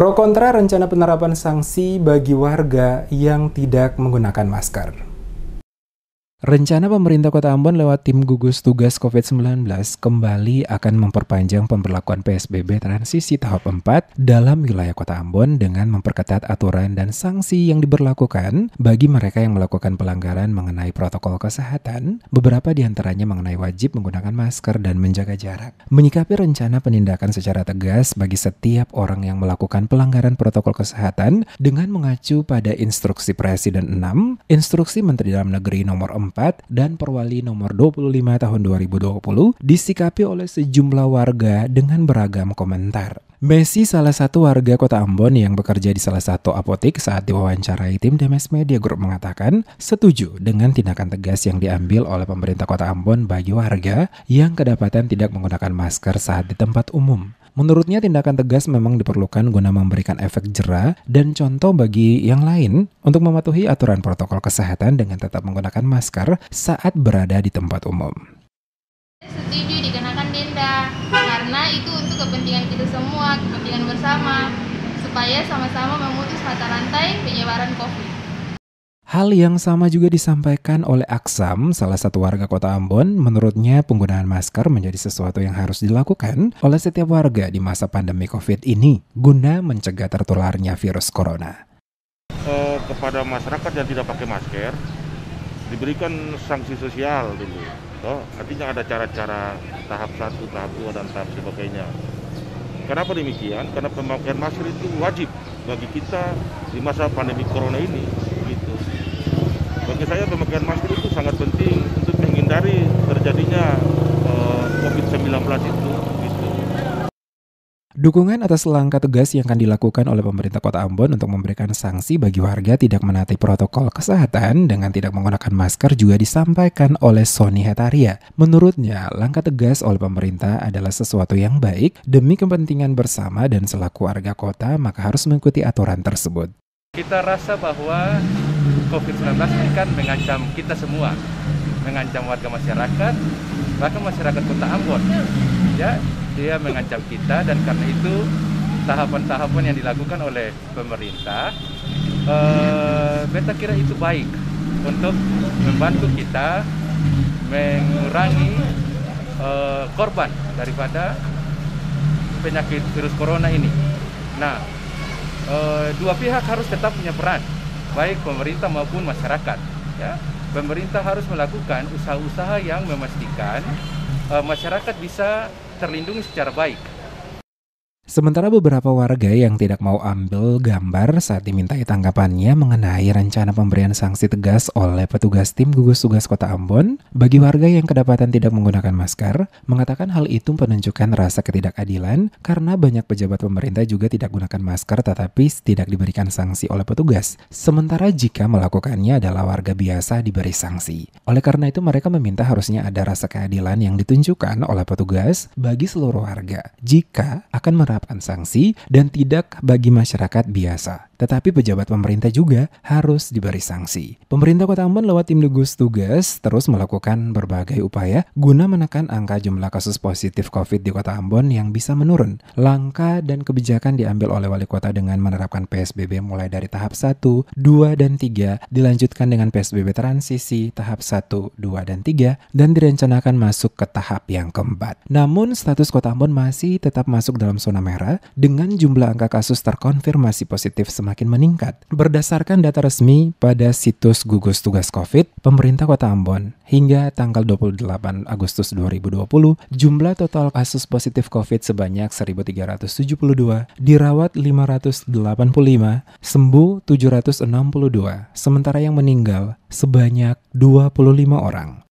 Pro kontra rencana penerapan sanksi bagi warga yang tidak menggunakan masker. Rencana pemerintah Kota Ambon lewat tim gugus tugas COVID-19 kembali akan memperpanjang pemberlakuan PSBB transisi tahap 4 dalam wilayah Kota Ambon dengan memperketat aturan dan sanksi yang diberlakukan bagi mereka yang melakukan pelanggaran mengenai protokol kesehatan, beberapa diantaranya mengenai wajib menggunakan masker dan menjaga jarak. Menyikapi rencana penindakan secara tegas bagi setiap orang yang melakukan pelanggaran protokol kesehatan dengan mengacu pada instruksi Presiden 6, instruksi Menteri Dalam Negeri nomor 4 2024 dan Perwali nomor 25 tahun 2020 disikapi oleh sejumlah warga dengan beragam komentar. Messi salah satu warga kota Ambon yang bekerja di salah satu apotek saat diwawancarai tim Demes Media Group mengatakan setuju dengan tindakan tegas yang diambil oleh pemerintah kota Ambon bagi warga yang kedapatan tidak menggunakan masker saat di tempat umum. Menurutnya tindakan tegas memang diperlukan guna memberikan efek jera dan contoh bagi yang lain untuk mematuhi aturan protokol kesehatan dengan tetap menggunakan masker saat berada di tempat umum. Setuju dikenakan denda karena itu untuk kepentingan kita semua, kepentingan bersama supaya sama-sama memutus mata rantai penyebaran COVID. Hal yang sama juga disampaikan oleh Aksam, salah satu warga kota Ambon. Menurutnya, penggunaan masker menjadi sesuatu yang harus dilakukan oleh setiap warga di masa pandemi COVID ini guna mencegah tertularnya virus corona. Eh, kepada masyarakat yang tidak pakai masker, diberikan sanksi sosial dulu. Oh, artinya ada cara-cara tahap satu, tahap dua, dan tahap sebagainya. Kenapa demikian? Karena pemakaian masker itu wajib bagi kita di masa pandemi corona ini. Gitu bagi saya pemakaian masker itu sangat penting untuk menghindari terjadinya eh, COVID-19 itu. Gitu. Dukungan atas langkah tegas yang akan dilakukan oleh pemerintah kota Ambon untuk memberikan sanksi bagi warga tidak menaati protokol kesehatan dengan tidak menggunakan masker juga disampaikan oleh Sony Hetaria. Menurutnya, langkah tegas oleh pemerintah adalah sesuatu yang baik demi kepentingan bersama dan selaku warga kota maka harus mengikuti aturan tersebut. Kita rasa bahwa COVID-19 ini kan mengancam kita semua, mengancam warga masyarakat, bahkan masyarakat kota Ambon. Ya, dia mengancam kita dan karena itu tahapan-tahapan yang dilakukan oleh pemerintah, eh, beta kira itu baik untuk membantu kita mengurangi eh, korban daripada penyakit virus corona ini. Nah, eh, dua pihak harus tetap punya peran baik pemerintah maupun masyarakat. Ya. Pemerintah harus melakukan usaha-usaha yang memastikan uh, masyarakat bisa terlindungi secara baik Sementara beberapa warga yang tidak mau ambil gambar saat dimintai tanggapannya mengenai rencana pemberian sanksi tegas oleh petugas tim gugus tugas kota Ambon, bagi warga yang kedapatan tidak menggunakan masker, mengatakan hal itu menunjukkan rasa ketidakadilan karena banyak pejabat pemerintah juga tidak gunakan masker tetapi tidak diberikan sanksi oleh petugas. Sementara jika melakukannya adalah warga biasa diberi sanksi. Oleh karena itu mereka meminta harusnya ada rasa keadilan yang ditunjukkan oleh petugas bagi seluruh warga jika akan merap menerapkan sanksi dan tidak bagi masyarakat biasa. Tetapi pejabat pemerintah juga harus diberi sanksi. Pemerintah Kota Ambon lewat tim gugus tugas terus melakukan berbagai upaya guna menekan angka jumlah kasus positif COVID di Kota Ambon yang bisa menurun. Langkah dan kebijakan diambil oleh wali kota dengan menerapkan PSBB mulai dari tahap 1, 2, dan 3, dilanjutkan dengan PSBB transisi tahap 1, 2, dan 3, dan direncanakan masuk ke tahap yang keempat. Namun, status Kota Ambon masih tetap masuk dalam zona merah dengan jumlah angka kasus terkonfirmasi positif semakin semakin meningkat. Berdasarkan data resmi pada situs gugus tugas COVID, pemerintah kota Ambon, hingga tanggal 28 Agustus 2020, jumlah total kasus positif COVID sebanyak 1.372, dirawat 585, sembuh 762, sementara yang meninggal sebanyak 25 orang.